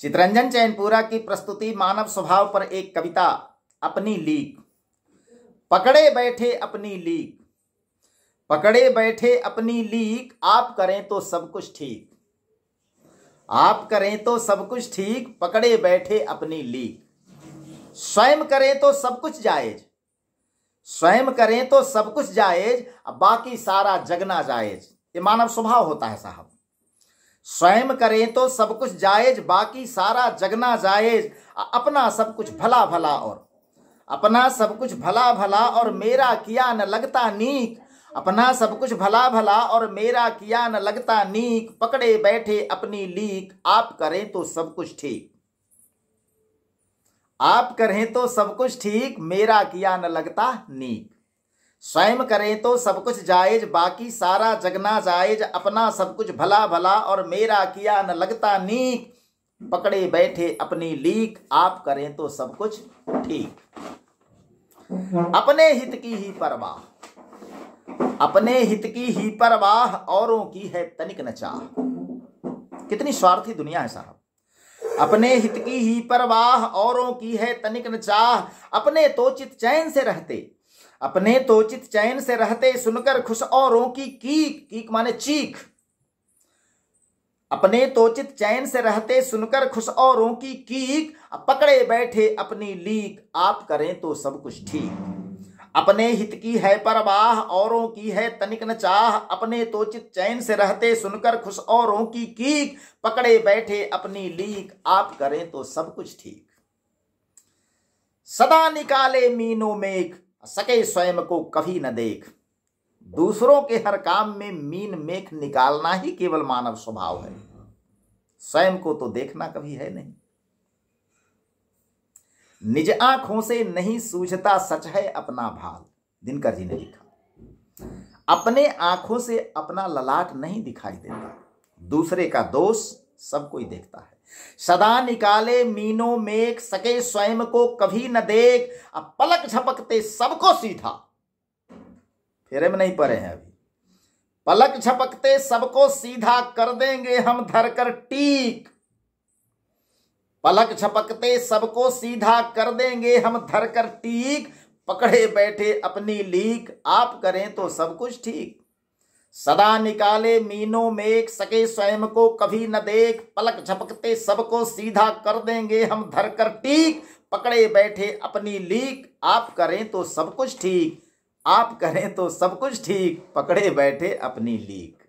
चितरंजन चैनपुरा की प्रस्तुति मानव स्वभाव पर एक कविता अपनी लीक पकड़े बैठे अपनी लीक पकड़े बैठे अपनी लीक आप करें तो सब कुछ ठीक आप करें तो सब कुछ ठीक पकड़े बैठे अपनी लीक स्वयं करें तो सब कुछ जायज स्वयं करें तो सब कुछ जायज बाकी सारा जगना जायज ये मानव स्वभाव होता है साहब स्वयं करें तो सब कुछ जायज बाकी सारा जगना जायज अपना सब कुछ भला भला और अपना सब कुछ भला भला और मेरा किया न लगता नीक अपना सब कुछ भला भला और मेरा किया न लगता नीक पकड़े बैठे अपनी लीक आप करें तो सब कुछ ठीक आप करें तो सब कुछ ठीक मेरा किया न लगता नीक स्वयं करें तो सब कुछ जायज बाकी सारा जगना जायज अपना सब कुछ भला भला और मेरा किया न लगता नीक पकड़े बैठे अपनी लीक आप करें तो सब कुछ ठीक अपने हित की ही परवाह अपने हित की ही परवाह औरों की है तनिक न चाह कितनी स्वार्थी दुनिया है साहब अपने हित की ही परवाह औरों की है तनिक न चाह अपने तो चित चैन से रहते अपने तोचित चैन से रहते सुनकर खुश औरों की कीक कीक माने चीख अपने तोचित चैन से रहते सुनकर खुश औरों की कीक पकड़े बैठे अपनी लीक आप करें तो सब कुछ ठीक अपने हित की है परवाह औरों की है तनिक न चाह अपने तोचित चैन से रहते सुनकर खुश औरों की कीक पकड़े बैठे अपनी लीक आप करें तो सब कुछ ठीक सदा निकाले मीनो मेघ सके स्वयं को कभी न देख दूसरों के हर काम में मीन मेख निकालना ही केवल मानव स्वभाव है स्वयं को तो देखना कभी है नहीं निज आंखों से नहीं सूझता सच है अपना भाल दिनकर जी ने लिखा अपने आंखों से अपना ललाट नहीं दिखाई देता दूसरे का दोष सब कोई देखता है सदा निकाले मीनो मेघ सके स्वयं को कभी न देख अब पलक झपकते सबको सीधा फेरे में नहीं पड़े हैं अभी पलक झपकते सबको सीधा कर देंगे हम धरकर टीक पलक झपकते सबको सीधा कर देंगे हम धरकर टीक पकड़े बैठे अपनी लीक आप करें तो सब कुछ ठीक सदा निकाले मीनों में सके स्वयं को कभी न देख पलक झपकते सबको सीधा कर देंगे हम धर कर टीक पकड़े बैठे अपनी लीक आप करें तो सब कुछ ठीक आप करें तो सब कुछ ठीक पकड़े बैठे अपनी लीक